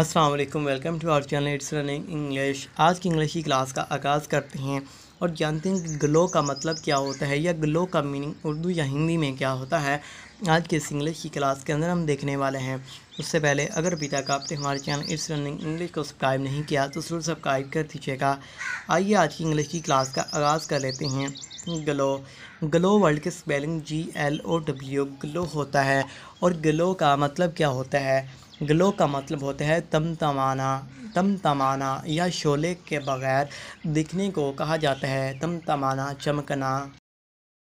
Aslam welcome to our channel it's running English आज की English की क्लास का आगाज़ करते हैं और जानते हैं कि ग्लो का मतलब क्या होता है या ग्लो का मीनिंग उर्दू या हिंदी में क्या होता है आज के इस इंग्लिश की क्लास के अंदर हम देखने वाले हैं उससे पहले अगर अभी तक आपने हमारे चैनल इट्स रनिंग इंग्लिश को सब्सक्राइब नहीं किया तो ज़रूर सब्सक्राइब कर दीजिएगा आइए आज की इंग्लिश की क्लास का आगाज़ कर लेते हैं ग्लो ग्लो वर्ल्ड के spelling G L O W glow होता है और ग्लो का मतलब क्या होता है ग्लो का मतलब होता है तमतमाना तमतमाना या शोले के बगैर दिखने को कहा जाता है तमतमाना चमकना